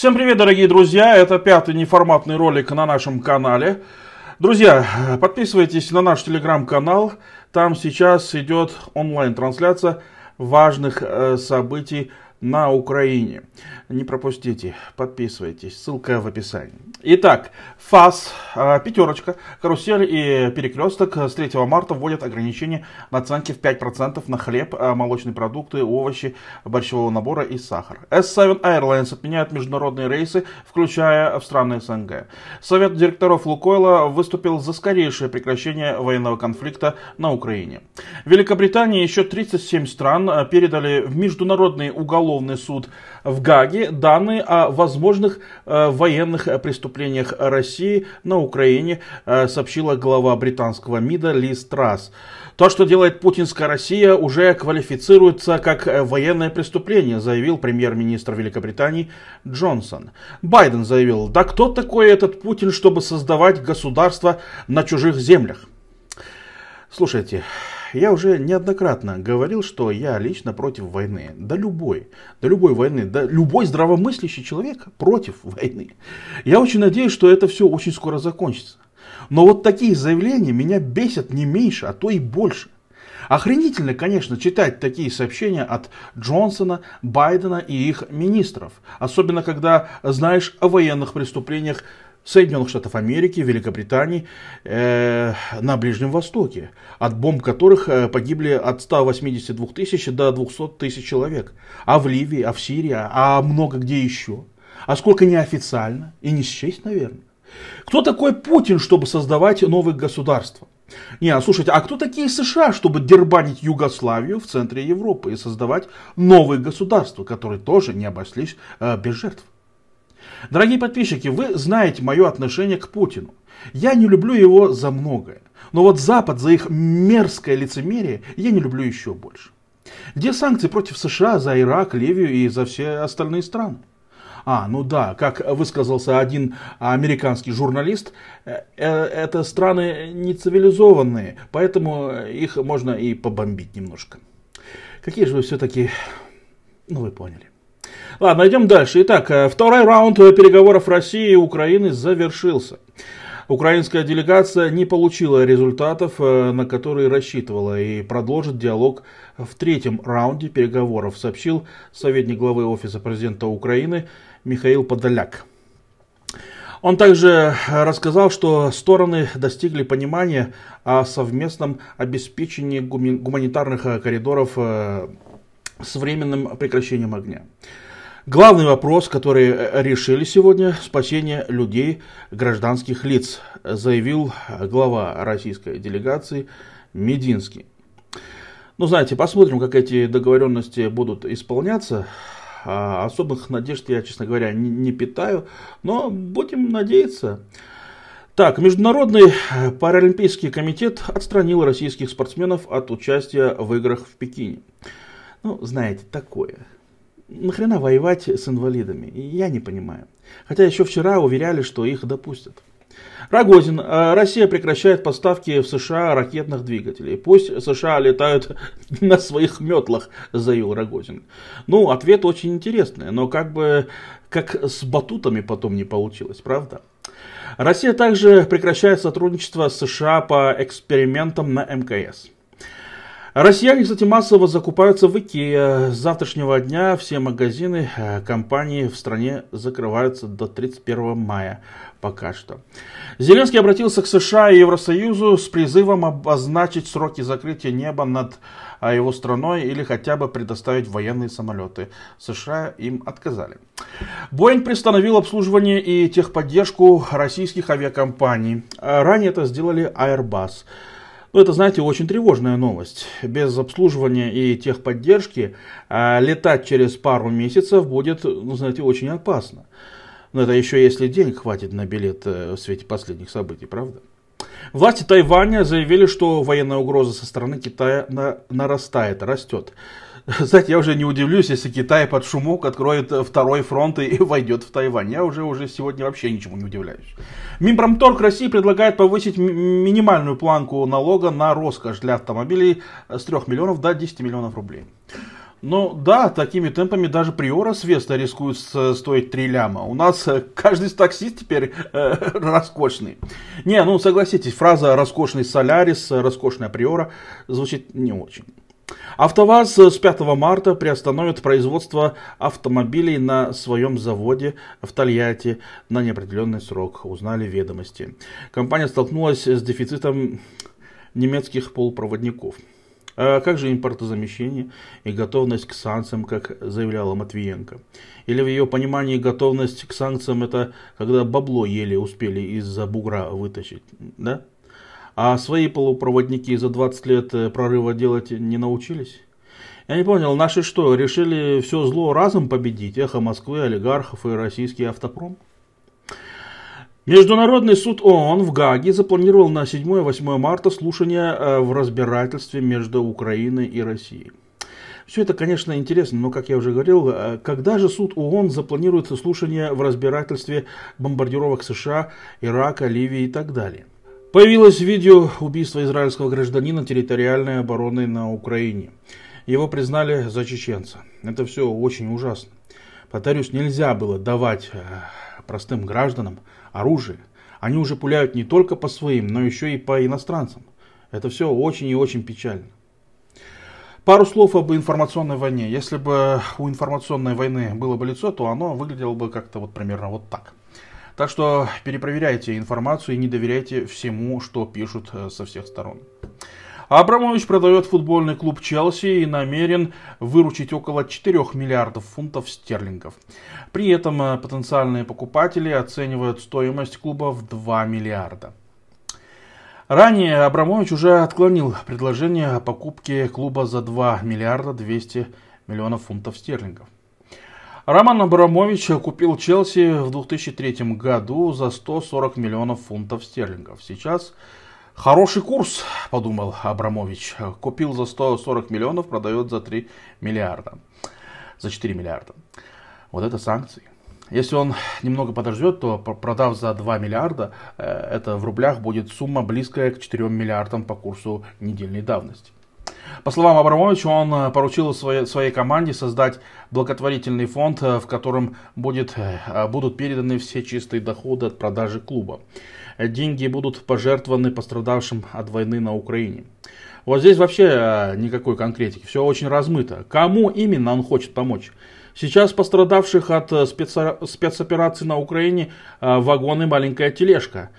Всем привет, дорогие друзья! Это пятый неформатный ролик на нашем канале. Друзья, подписывайтесь на наш телеграм-канал. Там сейчас идет онлайн-трансляция важных э, событий на Украине. Не пропустите, подписывайтесь, ссылка в описании. Итак, ФАС, а, пятерочка, карусель и перекресток с 3 марта вводят ограничение наценки в 5% на хлеб, а, молочные продукты, овощи, борщевого набора и сахар. S7 Airlines отменяет международные рейсы, включая в страны СНГ. Совет директоров Лукойла выступил за скорейшее прекращение военного конфликта на Украине. В Великобритании еще 37 стран а, передали в международный уголовный уголовный суд в Гаге данные о возможных э, военных преступлениях России на Украине, э, сообщила глава британского МИДа Ли Страс. То, что делает путинская Россия, уже квалифицируется как э, военное преступление, заявил премьер-министр Великобритании Джонсон. Байден заявил, да кто такой этот Путин, чтобы создавать государство на чужих землях? Слушайте, я уже неоднократно говорил, что я лично против войны. Да любой, да любой войны, да любой здравомыслящий человек против войны. Я очень надеюсь, что это все очень скоро закончится. Но вот такие заявления меня бесят не меньше, а то и больше. Охренительно, конечно, читать такие сообщения от Джонсона, Байдена и их министров. Особенно, когда знаешь о военных преступлениях Соединенных Штатов Америки, Великобритании э, на Ближнем Востоке, от бомб которых э, погибли от 182 тысяч до 200 тысяч человек. А в Ливии, а в Сирии, а много где еще. А сколько неофициально и не счесть, наверное. Кто такой Путин, чтобы создавать новые государства? Не, а слушайте, а кто такие США, чтобы дербанить Югославию в центре Европы и создавать новые государства, которые тоже не обошлись э, без жертв? Дорогие подписчики, вы знаете мое отношение к Путину. Я не люблю его за многое. Но вот Запад за их мерзкое лицемерие я не люблю еще больше. Где санкции против США за Ирак, Ливию и за все остальные страны? А, ну да, как высказался один американский журналист, э, э, это страны нецивилизованные, поэтому их можно и побомбить немножко. Какие же вы все-таки... Ну вы поняли. Ладно, идем дальше. Итак, э, второй раунд переговоров России и Украины завершился. Украинская делегация не получила результатов, э, на которые рассчитывала, и продолжит диалог в третьем раунде переговоров, сообщил советник главы Офиса президента Украины Михаил Подоляк. Он также э, рассказал, что стороны достигли понимания о совместном обеспечении гуманитарных коридоров с временным прекращением огня. Главный вопрос, который э, решили сегодня, спасение людей, гражданских лиц, заявил глава российской делегации Мединский. Ну, знаете, посмотрим, как эти договоренности будут исполняться. А, особых надежд я, честно говоря, не, не питаю, но будем надеяться. Так, Международный паралимпийский комитет отстранил российских спортсменов от участия в играх в Пекине. Ну, знаете, такое. Нахрена воевать с инвалидами? Я не понимаю. Хотя еще вчера уверяли, что их допустят. Рогозин. А, Россия прекращает поставки в США ракетных двигателей. Пусть США летают на своих метлах, заявил Рогозин. Ну, ответ очень интересный, но как бы как с батутами потом не получилось, правда? Россия также прекращает сотрудничество с США по экспериментам на МКС. Россияне, кстати, массово закупаются в Икее. С завтрашнего дня все магазины э, компании в стране закрываются до 31 мая пока что. Зеленский обратился к США и Евросоюзу с призывом обозначить сроки закрытия неба над э, его страной или хотя бы предоставить военные самолеты. США им отказали. Боинг приостановил обслуживание и техподдержку российских авиакомпаний. Э, ранее это сделали Airbus. Ну это, знаете, очень тревожная новость. Без обслуживания и техподдержки а, летать через пару месяцев будет, ну, знаете, очень опасно. Но это еще если денег хватит на билет э, в свете последних событий, правда? Власти Тайваня заявили, что военная угроза со стороны Китая на, нарастает, растет. Знаете, я уже не удивлюсь, если Китай под шумок откроет э, второй фронт и войдет в Тайвань. Я уже, уже сегодня вообще ничему не удивляюсь. Минпромторг России предлагает повысить минимальную планку налога на роскошь для автомобилей э, с 3 миллионов до 10 миллионов рублей. Ну да, такими темпами даже приора с Веста э, рискует стоить 3 ляма. У нас каждый таксист теперь э, роскошный. Не, ну согласитесь, фраза «роскошный Солярис», «роскошная приора» звучит не очень. АвтоВАЗ с 5 марта приостановит производство автомобилей на своем заводе в Тольятти на неопределенный срок, узнали ведомости. Компания столкнулась с дефицитом немецких полупроводников. А как же импортозамещение и готовность к санкциям, как заявляла Матвиенко? Или в ее понимании готовность к санкциям это когда бабло еле успели из-за бугра вытащить, да? А свои полупроводники за 20 лет э, прорыва делать не научились? Я не понял, наши что, решили все зло разом победить? Эхо Москвы, олигархов и российский автопром? Международный суд ООН в Гаге запланировал на 7-8 марта слушание э, в разбирательстве между Украиной и Россией. Все это, конечно, интересно, но, как я уже говорил, э, когда же суд ООН запланирует слушание в разбирательстве бомбардировок США, Ирака, Ливии и так далее? Появилось видео убийства израильского гражданина территориальной обороны на Украине. Его признали за чеченца. Это все очень ужасно. Повторюсь, нельзя было давать э, простым гражданам оружие. Они уже пуляют не только по своим, но еще и по иностранцам. Это все очень и очень печально. Пару слов об информационной войне. Если бы у информационной войны было бы лицо, то оно выглядело бы как-то вот примерно вот так. Так что перепроверяйте информацию и не доверяйте всему, что пишут э, со всех сторон. Абрамович продает футбольный клуб Челси и намерен выручить около 4 миллиардов фунтов стерлингов. При этом э, потенциальные покупатели оценивают стоимость клуба в 2 миллиарда. Ранее Абрамович уже отклонил предложение о покупке клуба за 2 миллиарда 200 миллионов фунтов стерлингов. Роман Абрамович купил Челси в 2003 году за 140 миллионов фунтов стерлингов. Сейчас хороший курс, подумал Абрамович. Купил за 140 миллионов, продает за 3 миллиарда. За 4 миллиарда. Вот это санкции. Если он немного подождет, то продав за 2 миллиарда, э, это в рублях будет сумма близкая к 4 миллиардам по курсу недельной давности. По словам Абрамовича, он э, поручил своей, своей команде создать благотворительный фонд, э, в котором будет, э, а, будут переданы все чистые доходы от продажи клуба. Деньги будут пожертвованы пострадавшим от войны на Украине. Вот здесь вообще никакой конкретики, все очень размыто. Кому именно он хочет помочь? Сейчас пострадавших от спецоперации на Украине вагоны, маленькая тележка.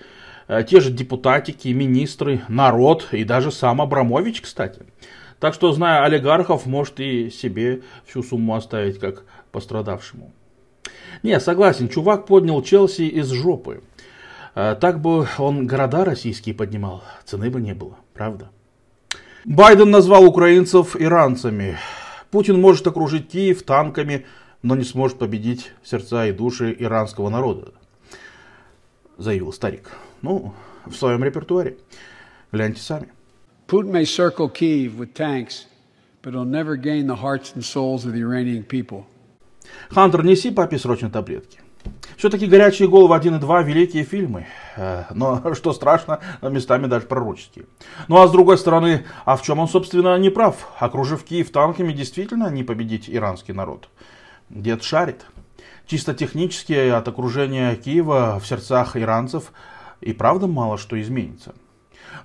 Э, те же депутатики, министры, народ и даже сам Абрамович, кстати. Так что, зная олигархов, может и себе всю сумму оставить как пострадавшему. Не, согласен, чувак поднял Челси из жопы. Э, так бы он города российские поднимал, цены бы не было, правда? Байден назвал украинцев иранцами. Путин может окружить Киев танками, но не сможет победить сердца и души иранского народа, заявил старик. Ну, в своем репертуаре. Гляньте сами. Путин may circle Kyiv with tanks, but he'll never gain the hearts and souls of the Iranian people. Хантер, неси папе срочно таблетки. Все-таки «Горячие головы 1 и 2» великие фильмы, э, но, что страшно, местами даже пророческие. Ну а с другой стороны, а в чем он, собственно, не прав? Окружив Киев танками, действительно не победить иранский народ? Дед шарит. Чисто технически от окружения Киева в сердцах иранцев и правда мало что изменится.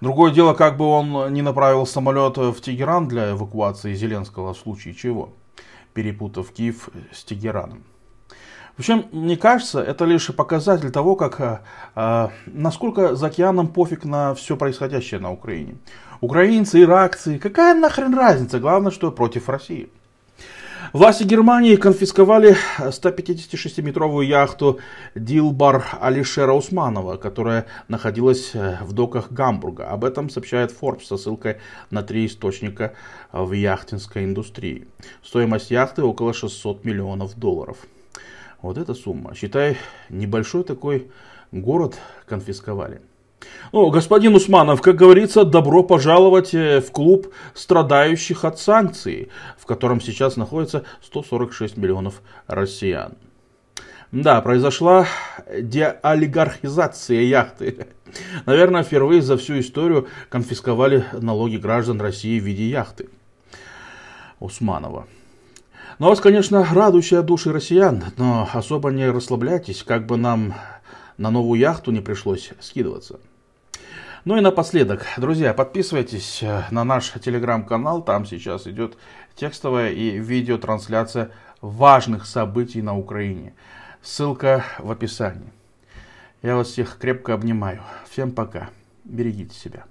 Другое дело, как бы он не направил самолет в Тегеран для эвакуации Зеленского в случае чего, перепутав Киев с Тегераном. В общем, мне кажется, это лишь показатель того, как, э, э насколько за океаном пофиг на все происходящее на Украине. Украинцы, иракцы, какая нахрен разница, главное, что против России. Власти Германии конфисковали 156-метровую э, яхту Дилбар Алишера Усманова, которая находилась э, в доках Гамбурга. Об этом сообщает Forbes со ссылкой на три источника э, в яхтинской индустрии. Стоимость яхты около 600 миллионов долларов. Вот эта сумма. Считай, небольшой такой город конфисковали. Ну, господин Усманов, как говорится, добро пожаловать э, в клуб страдающих от санкций, в котором сейчас находится 146 миллионов россиян. Да, произошла деолигархизация яхты. Наверное, впервые за всю историю конфисковали налоги граждан России в виде яхты. Усманова. Но ну, а вас, конечно, радующая души россиян, но особо не расслабляйтесь, как бы нам на новую яхту не пришлось скидываться. Ну и напоследок, друзья, подписывайтесь э, на наш телеграм-канал, там сейчас идет текстовая и видеотрансляция важных событий на Украине. Ссылка в описании. Я вас всех крепко обнимаю. Всем пока. Берегите себя.